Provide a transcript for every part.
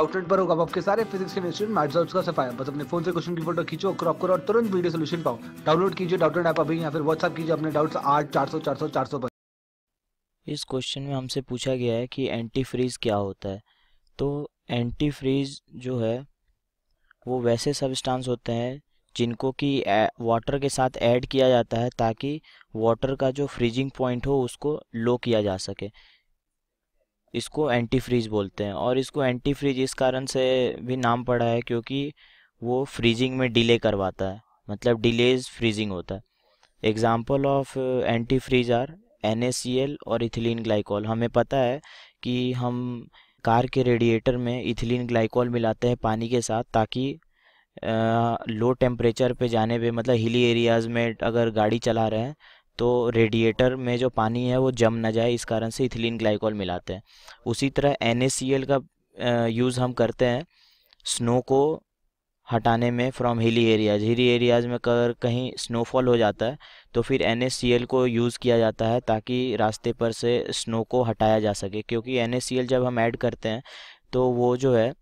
outlet पर होगा आपके सारे फिजिक्स केमिस्ट्री मैथ्स और उसका सफाया बस अपने फोन से क्वेश्चन की फोटो खींचो क्रॉप करो और तुरंत वीडियो सोल्यूशन पाओ डाउनलोड कीजिए डाउटलेट ऐप अभी या फिर व्हाट्सअप कीजिए अपने डाउट्स आठ चार सौ चार सौ चार सौ पर इस क्वेश्चन में हमसे पूछा गया है कि एंटी फ्रीज क्या होता है तो एंटी फ्रीज जो है वो वैसे सबस्टांस होते हैं जिनको कि वाटर के साथ ऐड किया जाता है ताकि वाटर का जो फ्रीजिंग पॉइंट हो उसको लो किया जा सके इसको एंटी फ्रीज बोलते हैं और इसको एंटी फ्रीज इस कारण से भी नाम पड़ा है क्योंकि वो फ्रीजिंग में डिले करवाता है मतलब डिलेज फ्रीजिंग होता है example of anti freeze are एन और इथिलीन ग्लाइकॉल हमें पता है कि हम कार के रेडिएटर में इथिलीन ग्लाइकॉल मिलाते हैं पानी के साथ ताकि लो uh, टेम्परेचर पे जाने पे मतलब हिली एरियाज़ में अगर गाड़ी चला रहे हैं तो रेडिएटर में जो पानी है वो जम ना जाए इस कारण से इथिलीन ग्लाइकॉल मिलाते हैं उसी तरह एन का यूज़ हम करते हैं स्नो को हटाने में from hilly areas hilly areas में अगर कहीं स्नोफॉल हो जाता है तो फिर एन को यूज़ किया जाता है ताकि रास्ते पर से स्नो को हटाया जा सके क्योंकि एन जब हम ऐड करते हैं तो वो जो है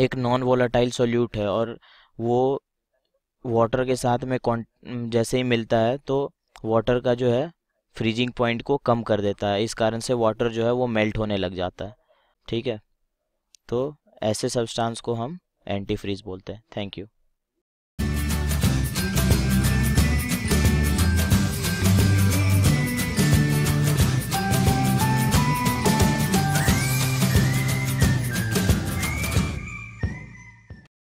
एक नॉन वोलाटाइल सोल्यूट है और वो वाटर के साथ में जैसे ही मिलता है तो वाटर का जो है फ्रीजिंग पॉइंट को कम कर देता है इस कारण से वाटर जो है वो मेल्ट होने लग जाता है ठीक है तो ऐसे सब्सटेंस को हम एंटी फ्रीज बोलते हैं थैंक यू